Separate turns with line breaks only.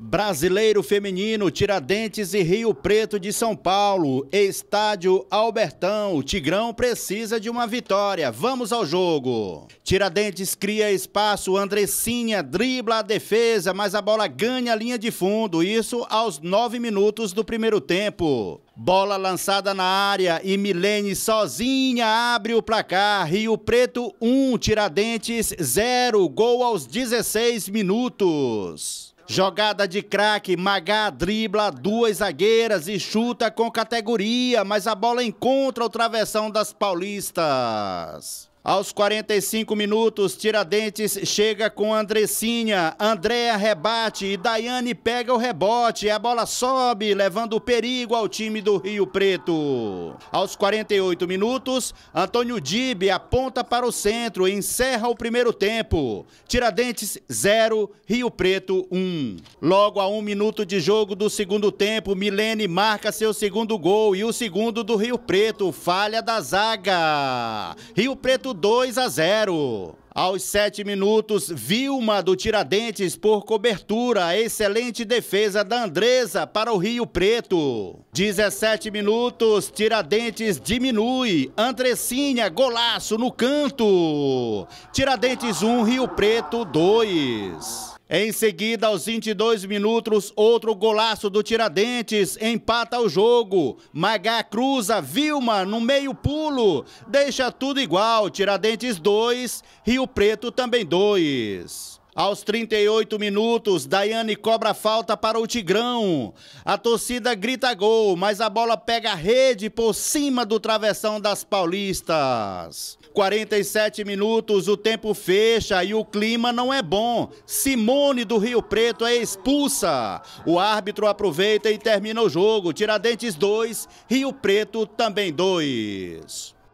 Brasileiro Feminino, Tiradentes e Rio Preto de São Paulo, Estádio Albertão. O Tigrão precisa de uma vitória. Vamos ao jogo. Tiradentes cria espaço, Andressinha dribla a defesa, mas a bola ganha a linha de fundo. Isso aos nove minutos do primeiro tempo. Bola lançada na área e Milene sozinha abre o placar. Rio Preto 1, um, Tiradentes 0. Gol aos 16 minutos. Jogada de craque, Magá dribla duas zagueiras e chuta com categoria, mas a bola encontra o travessão das paulistas. Aos 45 minutos, Tiradentes chega com Andressinha. Andréa rebate e Daiane pega o rebote. A bola sobe, levando perigo ao time do Rio Preto. Aos 48 minutos, Antônio Dibe aponta para o centro e encerra o primeiro tempo. Tiradentes 0, Rio Preto 1. Um. Logo a um minuto de jogo do segundo tempo, Milene marca seu segundo gol e o segundo do Rio Preto. Falha da zaga. Rio Preto Campeonato 2 a 0. Aos sete minutos, Vilma do Tiradentes por cobertura. Excelente defesa da Andresa para o Rio Preto. 17 minutos, Tiradentes diminui. Andressinha, golaço no canto. Tiradentes 1, um, Rio Preto 2. Em seguida, aos 22 minutos, outro golaço do Tiradentes empata o jogo. Magá cruza Vilma no meio pulo, deixa tudo igual. Tiradentes 2, Rio Preto também 2. Aos 38 minutos, Daiane cobra falta para o Tigrão. A torcida grita gol, mas a bola pega a rede por cima do travessão das paulistas. 47 minutos, o tempo fecha e o clima não é bom. Simone do Rio Preto é expulsa. O árbitro aproveita e termina o jogo. Tiradentes 2, Rio Preto também 2.